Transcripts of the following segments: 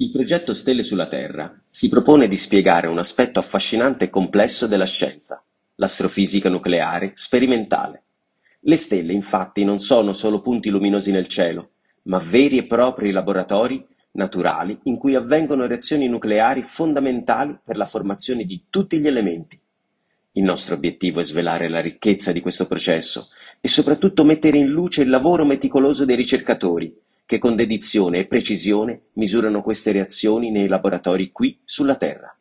Il progetto Stelle sulla Terra si propone di spiegare un aspetto affascinante e complesso della scienza, l'astrofisica nucleare sperimentale. Le stelle infatti non sono solo punti luminosi nel cielo, ma veri e propri laboratori naturali in cui avvengono reazioni nucleari fondamentali per la formazione di tutti gli elementi. Il nostro obiettivo è svelare la ricchezza di questo processo e soprattutto mettere in luce il lavoro meticoloso dei ricercatori, che con dedizione e precisione misurano queste reazioni nei laboratori qui sulla Terra.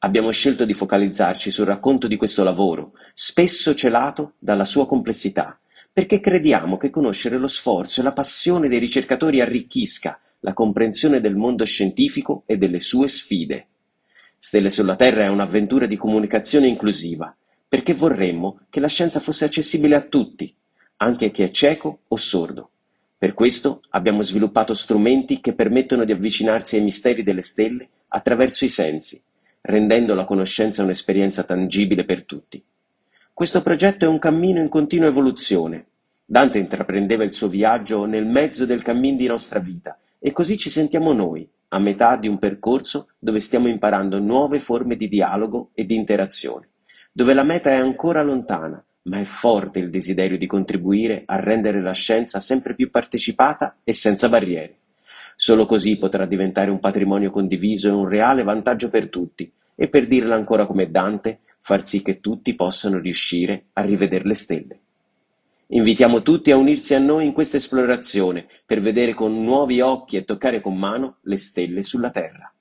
Abbiamo scelto di focalizzarci sul racconto di questo lavoro, spesso celato dalla sua complessità, perché crediamo che conoscere lo sforzo e la passione dei ricercatori arricchisca la comprensione del mondo scientifico e delle sue sfide. Stelle sulla Terra è un'avventura di comunicazione inclusiva, perché vorremmo che la scienza fosse accessibile a tutti, anche a chi è cieco o sordo. Per questo abbiamo sviluppato strumenti che permettono di avvicinarsi ai misteri delle stelle attraverso i sensi, rendendo la conoscenza un'esperienza tangibile per tutti. Questo progetto è un cammino in continua evoluzione. Dante intraprendeva il suo viaggio nel mezzo del cammin di nostra vita e così ci sentiamo noi, a metà di un percorso dove stiamo imparando nuove forme di dialogo e di interazione, dove la meta è ancora lontana, ma è forte il desiderio di contribuire a rendere la scienza sempre più partecipata e senza barriere. Solo così potrà diventare un patrimonio condiviso e un reale vantaggio per tutti e, per dirla ancora come Dante, far sì che tutti possano riuscire a rivedere le stelle. Invitiamo tutti a unirsi a noi in questa esplorazione per vedere con nuovi occhi e toccare con mano le stelle sulla Terra.